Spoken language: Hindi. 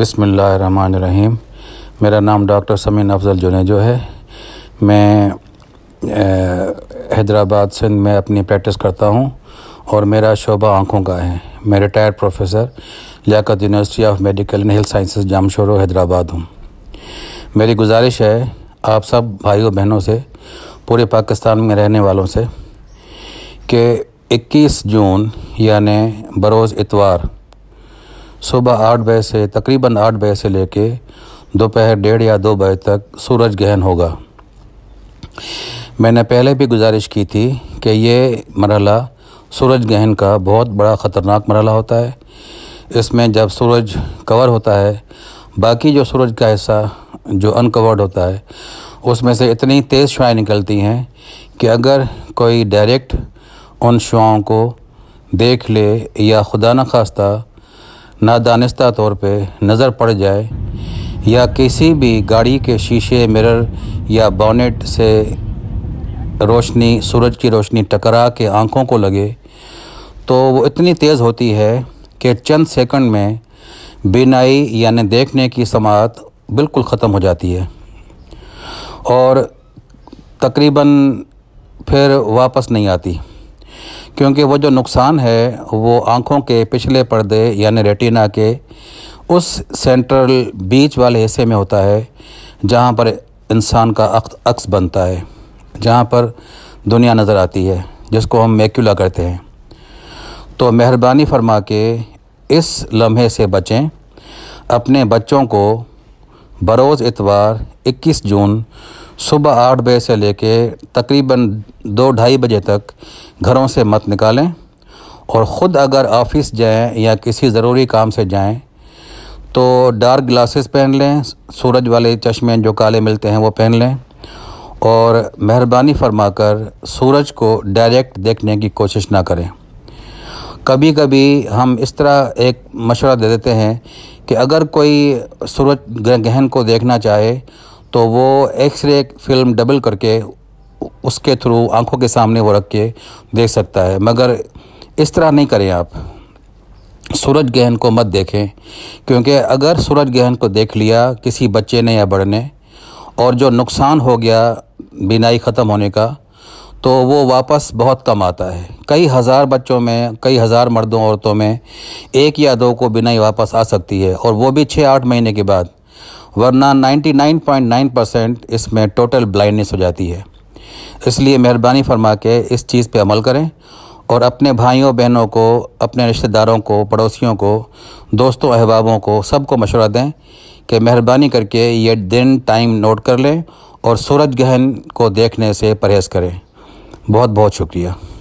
रहीम मेरा नाम डॉक्टर समीन अफजल जुनेजो है मैं हैदराबाद सिंध में अपनी प्रैक्टिस करता हूं और मेरा शोबा आँखों का है मैं retired professor Liaquat university of medical and health sciences Jamshoro Hyderabad हूँ मेरी गुजारिश है आप सब भाइयों बहनों से पूरे पाकिस्तान में रहने वालों से कि 21 जून यानि बरोज़ इतवार सुबह आठ बजे से तकरीबन आठ बजे से लेके दोपहर डेढ़ या दो बजे तक सूरज गहन होगा मैंने पहले भी गुजारिश की थी कि ये मरहला सूरज गहन का बहुत बड़ा ख़तरनाक मरहला होता है इसमें जब सूरज कवर होता है बाकी जो सूरज का हिस्सा जो अनकवर्ड होता है उसमें से इतनी तेज़ शुआएँ निकलती हैं कि अगर कोई डायरेक्ट उन शुआओं को देख ले या खुदा न खास्ता नादानस्ता तौर पे नज़र पड़ जाए या किसी भी गाड़ी के शीशे मिरर या बॉनेट से रोशनी सूरज की रोशनी टकरा के आँखों को लगे तो वो इतनी तेज़ होती है कि चंद सेकंड में बिनाई यानी देखने की समात बिल्कुल ख़त्म हो जाती है और तकरीबन फिर वापस नहीं आती क्योंकि वो जो नुकसान है वो आँखों के पिछले पर्दे यानी रेटिना के उस सेंट्रल बीच वाले हिस्से में होता है जहाँ पर इंसान का अक्स बनता है जहाँ पर दुनिया नज़र आती है जिसको हम मेक्यूला कहते हैं तो मेहरबानी फरमा के इस लम्हे से बचें अपने बच्चों को बरोज़ इतवार 21 जून सुबह आठ बजे से लेके तकरीबन दो ढाई बजे तक घरों से मत निकालें और ख़ुद अगर ऑफिस जाएं या किसी ज़रूरी काम से जाएं तो डार्क ग्लासेस पहन लें सूरज वाले चश्मे जो काले मिलते हैं वो पहन लें और मेहरबानी फरमाकर सूरज को डायरेक्ट देखने की कोशिश ना करें कभी कभी हम इस तरह एक मशवरा दे देते हैं कि अगर कोई सूरज ग्रहण को देखना चाहे तो वो एक्स रे फिल्म डबल करके उसके थ्रू आंखों के सामने वो रख के देख सकता है मगर इस तरह नहीं करें आप सूरज ग्रहण को मत देखें क्योंकि अगर सूरज ग्रहण को देख लिया किसी बच्चे ने या बड़े ने और जो नुकसान हो गया बिनाई ख़त्म होने का तो वो वापस बहुत कम आता है कई हज़ार बच्चों में कई हज़ार मर्दों औरतों में एक या दो को बिनाई वापस आ सकती है और वो भी छः आठ महीने के बाद वरना 99.9 परसेंट इसमें टोटल ब्लाइंडनेस हो जाती है इसलिए मेहरबानी फरमा के इस चीज़ पे अमल करें और अपने भाइयों बहनों को अपने रिश्तेदारों को पड़ोसियों को दोस्तों अहबाबों को सबको मशवरा दें कि मेहरबानी करके ये दिन टाइम नोट कर लें और सूरज गहन को देखने से परहेज़ करें बहुत बहुत शुक्रिया